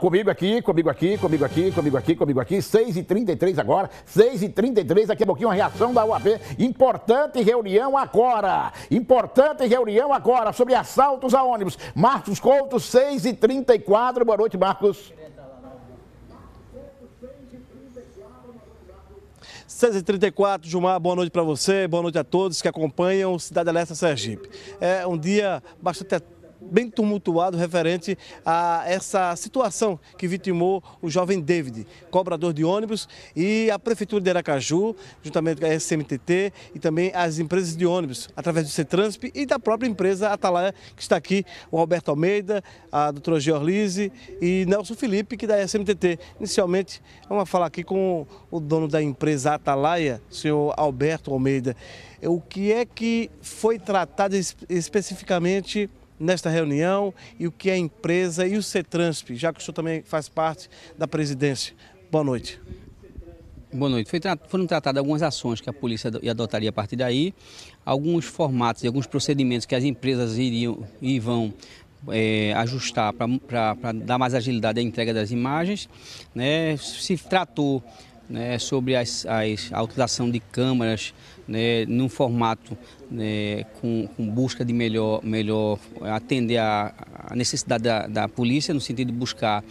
Comigo aqui, comigo aqui, comigo aqui, comigo aqui, comigo aqui, 6h33 agora, 6h33, daqui a pouquinho a reação da UAB. Importante reunião agora, importante reunião agora sobre assaltos a ônibus. Marcos Couto, 6h34, boa noite, Marcos. 6h34, Gilmar, boa noite para você, boa noite a todos que acompanham Cidade Leste Sergipe. É um dia bastante bem tumultuado referente a essa situação que vitimou o jovem David, cobrador de ônibus, e a Prefeitura de Aracaju, juntamente com a SMTT e também as empresas de ônibus, através do CETRANSP e da própria empresa Atalaia, que está aqui, o Alberto Almeida, a doutora Georlise e Nelson Felipe, que é da SMTT. Inicialmente, vamos falar aqui com o dono da empresa Atalaia, o senhor Alberto Almeida. O que é que foi tratado especificamente nesta reunião e o que a empresa e o CETRANSP, já que o senhor também faz parte da presidência. Boa noite. Boa noite. Foram tratadas algumas ações que a polícia adotaria a partir daí, alguns formatos e alguns procedimentos que as empresas iriam e vão é, ajustar para dar mais agilidade à entrega das imagens. Né? Se tratou né, sobre as, as, a utilização de câmaras né, num formato né, com, com, busca de melhor, melhor atender a, a necessidade da, da, polícia, no sentido de buscar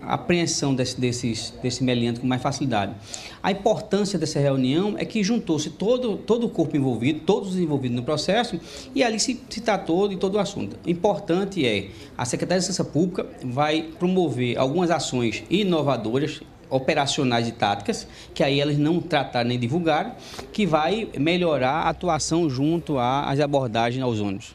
a apreensão desse, desses, desse meliante com mais facilidade. A importância dessa reunião é que juntou-se todo, todo o corpo envolvido, todos os envolvidos no processo, e ali se, se tratou de todo o assunto. Importante é, a Secretaria de Segurança Pública vai promover algumas ações inovadoras, operacionais e táticas, que aí elas não trataram nem divulgaram, que vai melhorar a atuação junto às abordagens aos ônibus.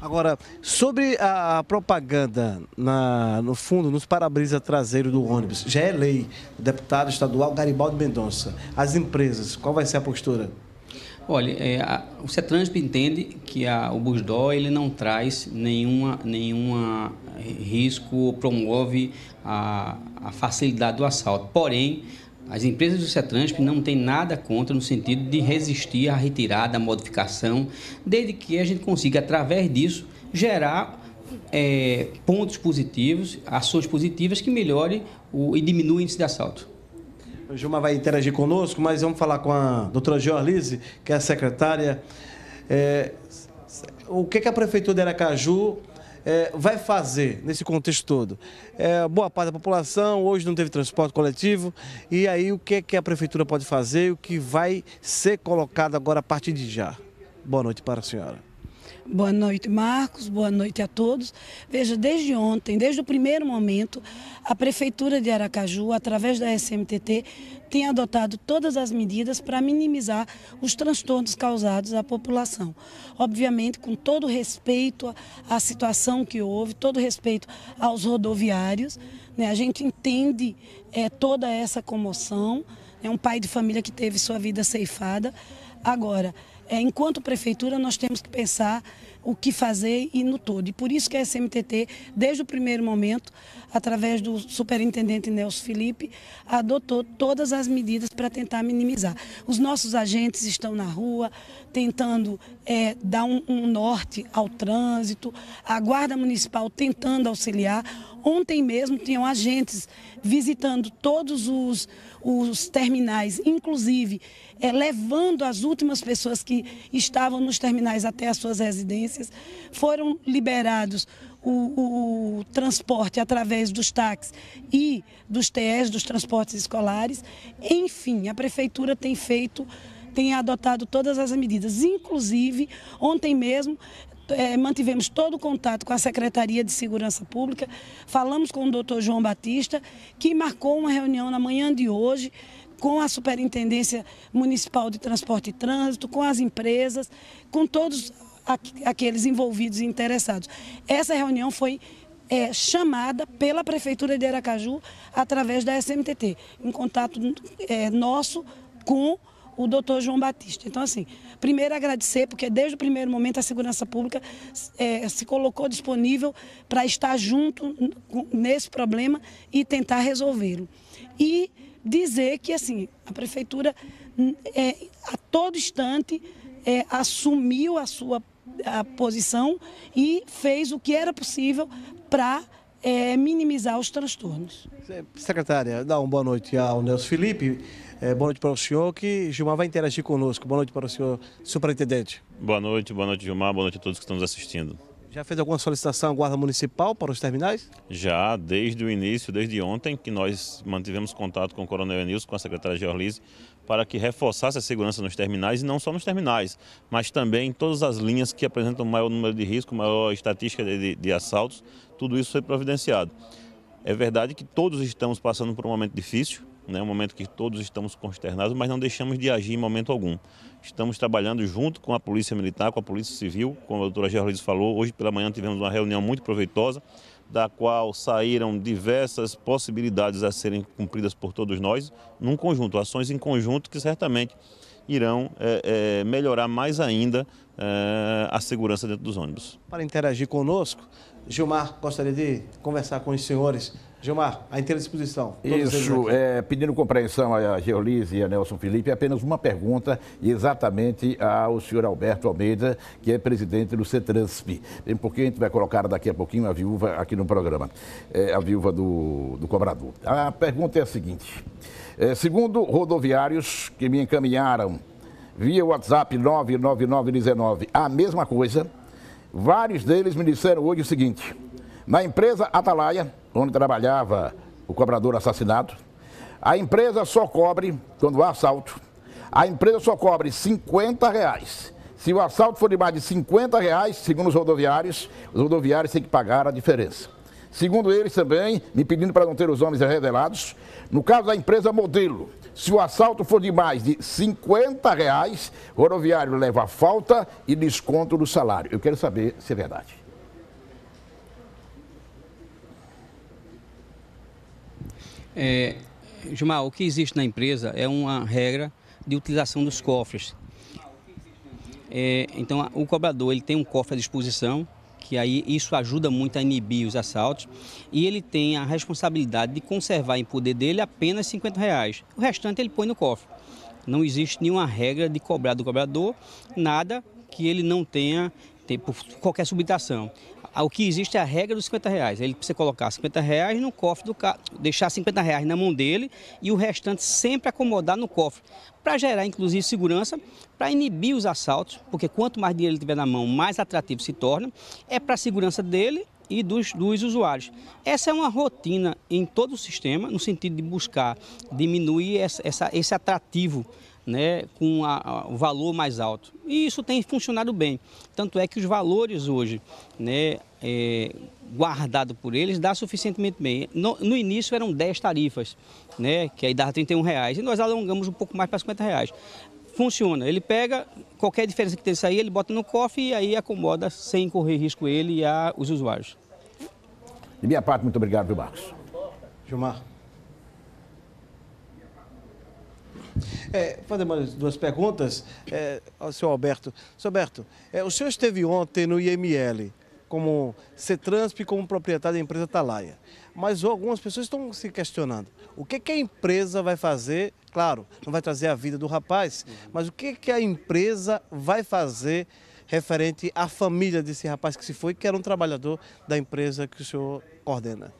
Agora, sobre a propaganda na, no fundo, nos para-brisa traseiro do ônibus, já é lei, deputado estadual Garibaldo Mendonça. As empresas, qual vai ser a postura? Olha, é, a, o CETRANSP entende que a, o Busdó ele não traz nenhuma, nenhuma é, risco ou promove a, a facilidade do assalto. Porém, as empresas do CETRANSP não têm nada contra no sentido de resistir à retirada, à modificação, desde que a gente consiga, através disso, gerar é, pontos positivos, ações positivas que melhorem o, e diminuam o índice de assalto. O Gilmar vai interagir conosco, mas vamos falar com a doutora Lise, que é a secretária. É, o que, que, a Prefeitura de Aracaju é, vai fazer nesse contexto todo? É, boa parte da população hoje não teve transporte coletivo, e aí o que, que a Prefeitura pode fazer e o que vai ser colocado agora a partir de já? Boa noite para a senhora. Boa noite, Marcos. Boa noite a todos. Veja, desde ontem, desde o primeiro momento, a Prefeitura de Aracaju, através da SMTT, tem adotado todas as medidas para minimizar os transtornos causados à população. Obviamente, com todo respeito à situação que houve, todo respeito aos rodoviários, né? a gente entende é, toda essa comoção. É um pai de família que teve sua vida ceifada. Agora, é, enquanto prefeitura, nós temos que pensar o que fazer e no todo. E por isso que a SMTT, desde o primeiro momento, através do superintendente Nelson Felipe, adotou todas as medidas para tentar minimizar. Os nossos agentes estão na rua tentando é, dar um, um norte ao trânsito, a Guarda Municipal tentando auxiliar. Ontem mesmo tinham agentes visitando todos os, os terminais, inclusive é, levando as últimas pessoas que que estavam nos terminais até as suas residências. Foram liberados o, o, transporte através dos táxis e dos TEs, dos transportes escolares. Enfim, a prefeitura tem feito, tem adotado todas as medidas, inclusive ontem mesmo. É, mantivemos todo o contato com a Secretaria de Segurança Pública, falamos com o doutor João Batista, que marcou uma reunião na manhã de hoje com a Superintendência Municipal de Transporte e Trânsito, com as empresas, com todos aqueles envolvidos e interessados. Essa reunião foi é, chamada pela Prefeitura de Aracaju através da SMTT, em contato é, nosso com o doutor João Batista. Então, assim, primeiro agradecer, porque desde o primeiro momento a segurança pública é, se colocou disponível para estar junto nesse problema e tentar resolvê-lo. E dizer que assim a prefeitura hum, é, a todo instante é, assumiu a sua a posição e fez o que era possível para é, minimizar os transtornos. Secretária, dá uma boa noite ao Nelson Felipe. É, boa noite para o senhor, que Gilmar vai interagir conosco. Boa noite para o senhor, superintendente. Boa noite, boa noite, Gilmar. Boa noite a todos que estão nos assistindo. Já fez alguma solicitação à Guarda Municipal para os terminais? Já, desde o início, desde ontem, que nós mantivemos contato com o Coronel Enilson, com a secretária Georlise, para que reforçasse a segurança nos terminais, e não só nos terminais, mas também em todas as linhas que apresentam maior número de risco, maior estatística de, de, de assaltos, tudo isso foi providenciado. É verdade que todos estamos passando por um momento difícil, né, um momento que todos estamos consternados, mas não deixamos de agir em momento algum. Estamos trabalhando junto com a Polícia Militar, com a Polícia Civil, como a doutora Geraldes falou, hoje pela manhã tivemos uma reunião muito proveitosa, da qual saíram diversas possibilidades a serem cumpridas por todos nós, num conjunto, ações em conjunto que certamente irão é, é, melhorar mais ainda é, a segurança dentro dos ônibus. Para interagir conosco, Gilmar gostaria de conversar com os senhores. Gilmar, à inteira disposição. Isso, é, pedindo compreensão a Geolise e a Nelson Felipe, apenas uma pergunta exatamente ao senhor Alberto Almeida, que é presidente do CETRANSP, porque a gente vai colocar daqui a pouquinho a viúva aqui no programa, é, a viúva do, do cobrador. A pergunta é a seguinte... É, segundo rodoviários que me encaminharam via WhatsApp 99919 a mesma coisa, vários deles me disseram hoje o seguinte: na empresa Atalaia, onde trabalhava o cobrador assassinado, a empresa só cobre, quando há assalto, a empresa só cobre 50 reais. Se o assalto for de mais de 50 reais, segundo os rodoviários, os rodoviários têm que pagar a diferença. Segundo eles também, me pedindo para não ter os homens revelados, no caso da empresa modelo, se o assalto for de mais de 50 reais, o rodoviário leva falta e desconto do salário. Eu quero saber se é verdade. É, Gilmar, o que existe na empresa é uma regra de utilização dos cofres. É, então, o cobrador ele tem um cofre à disposição que aí isso ajuda muito a inibir os assaltos. E ele tem a responsabilidade de conservar em poder dele apenas 50 reais. O restante ele põe no cofre. Não existe nenhuma regra de cobrar do cobrador nada que ele não tenha por qualquer subitação. Ah, o que existe é a regra dos 50 reais. Ele precisa colocar 50 reais no cofre do carro, deixar 50 reais na mão dele e o restante sempre acomodar no cofre, para gerar inclusive segurança, para inibir os assaltos, porque quanto mais dinheiro ele tiver na mão, mais atrativo se torna. É para a segurança dele e dos, dos, usuários. Essa é uma rotina em todo o sistema, no sentido de buscar diminuir essa, essa, esse atrativo né, com a, a, o valor mais alto. E isso tem funcionado bem. Tanto é que os valores hoje, né, é, guardado por eles, dá suficientemente bem. No, no, início eram 10 tarifas, né, que aí dava 31 reais, e nós alongamos um pouco mais para 50 reais. Funciona, ele pega qualquer diferença que tem isso aí, ele bota no cofre e aí acomoda sem correr risco ele e a, os usuários. De minha parte, muito obrigado, viu, Marcos? Gilmar. É, fazer mais duas perguntas é, ao senhor Alberto. Senhor Alberto, é, o senhor esteve ontem no IML como CETRANSP e como proprietário da empresa Talaia. Mas algumas pessoas estão se questionando. O que, que a empresa vai fazer? Claro, não vai trazer a vida do rapaz, mas o que, que a empresa vai fazer referente à família desse rapaz que se foi, que era um trabalhador da empresa que o senhor coordena?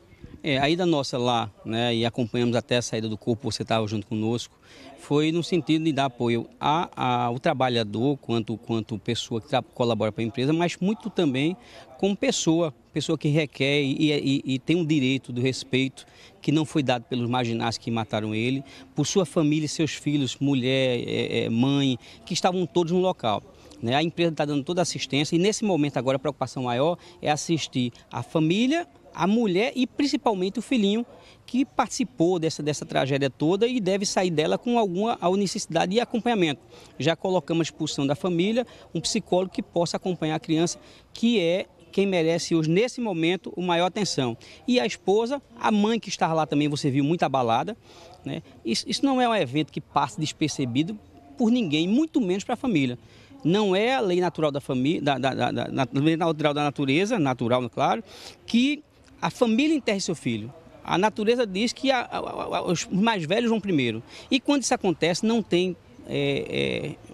É, a ida nossa lá, né, e acompanhamos até a saída do corpo, você estava junto conosco, foi no sentido de dar apoio ao trabalhador, quanto, quanto pessoa que colabora para a empresa, mas muito também como pessoa, pessoa que requer e, e, e, tem um direito do respeito que não foi dado pelos marginais que mataram ele, por sua família seus filhos, mulher, é, é, mãe, que estavam todos no local. Né? A empresa está dando toda a assistência e nesse momento agora a preocupação maior é assistir a família a mulher e principalmente o filhinho que participou dessa, dessa tragédia toda e deve sair dela com alguma necessidade e acompanhamento. Já colocamos à expulsão da família um psicólogo que possa acompanhar a criança, que é quem merece hoje, nesse momento, o maior atenção. E a esposa, a mãe que está lá também, você viu, muito abalada. Né? Isso, isso não é um evento que passa despercebido por ninguém, muito menos para a família não é a lei natural da família, da, da, da, da, natural da natureza, natural, claro, que a família enterre seu filho. A natureza diz que a, a, os mais velhos vão primeiro. E quando isso acontece, não tem é, é,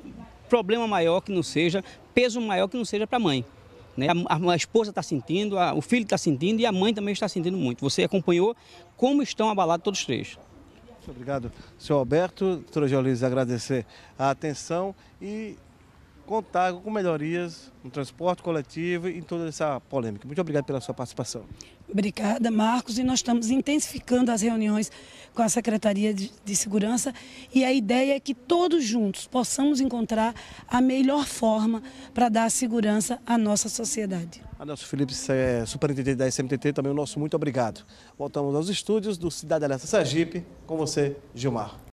problema maior que não seja, peso maior que não seja para a mãe. Né? A, esposa está sentindo, o filho está sentindo e a mãe também está sentindo muito. Você acompanhou como estão abalados todos três. Muito obrigado, senhor Alberto. Doutor Jolis, agradecer a atenção e contar com melhorias no transporte coletivo e em toda essa polêmica. Muito obrigado pela sua participação. Obrigada, Marcos. E nós estamos intensificando as reuniões com a Secretaria de, de Segurança e a ideia é que todos juntos possamos encontrar a melhor forma para dar segurança à nossa sociedade. nosso Felipe, é superintendente da SMTT, também o nosso muito obrigado. Voltamos aos estúdios do Cidade Alerta Sergipe, com você, Gilmar.